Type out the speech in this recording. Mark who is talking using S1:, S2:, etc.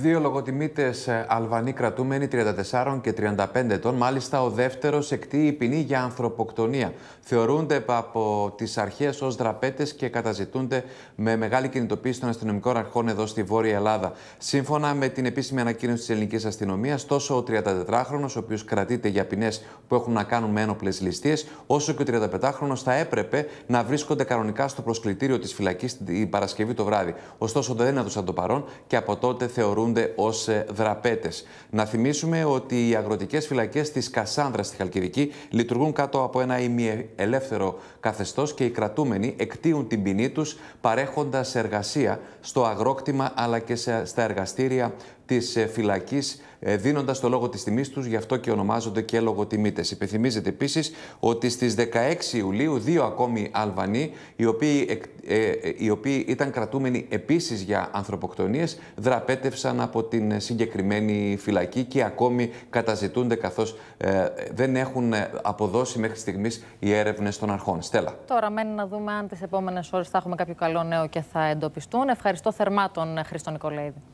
S1: Δύο λογοτιμήτε ε, Αλβανοί κρατούμενοι 34 και 35 ετών, μάλιστα ο δεύτερος εκτείει ποινή για ανθρωποκτονία. Θεωρούνται από τις αρχές ως δραπέτες και καταζητούνται με μεγάλη κινητοποίηση των αστυνομικών αρχών εδώ στη Βόρεια Ελλάδα. Σύμφωνα με την επίσημη ανακοίνωση της ελληνικής αστυνομίας, τόσο ο 34χρονο, ο οποίος κρατείται για ποινές που έχουν να κάνουν με ένοπλες ληστείες, όσο και ο 35χρονο θα έπρεπε να βρίσκονται κανονικά στο προσκλητήριο της φυλακής την Παρασκευή το βράδυ. Ωστόσο δεν έδωσαν το παρόν και από τότε θεωρούν ως ε, δραπέτες. Να θυμίσουμε ότι οι αγροτικές φυλακές της Κασάνδρας στη Χαλκιδική λειτουργούν κάτω από ένα ημιελεύθερο καθεστώς και οι κρατούμενοι εκτίουν την ποινή τους παρέχοντας εργασία στο αγρόκτημα αλλά και στα εργαστήρια της ε, φυλακής, ε, δίνοντας το λόγο της τιμής τους, γι' αυτό και ονομάζονται και λογοτιμήτες. Υπενθυμίζεται επίσης ότι στις 16 Ιουλίου δύο ακόμη Αλβανοί, οι οποίοι, οι οποίοι ήταν κρατούμενοι επίσης για ανθρωποκτονίες, δραπέτευσαν από την ε, συγκεκριμένη φυλακή και ακόμη καταζητούνται καθώς ε, δεν έχουν ε, αποδώσει μέχρι στιγμής οι έρευνες των αρχών. Στέλλα.
S2: Τώρα μένει να δούμε αν τις επόμενες ώρες θα έχουμε κάποιο καλό νέο και θα εντοπιστούν. Ευχαριστώ θερμά τον Χρήστο Νικολαίδη.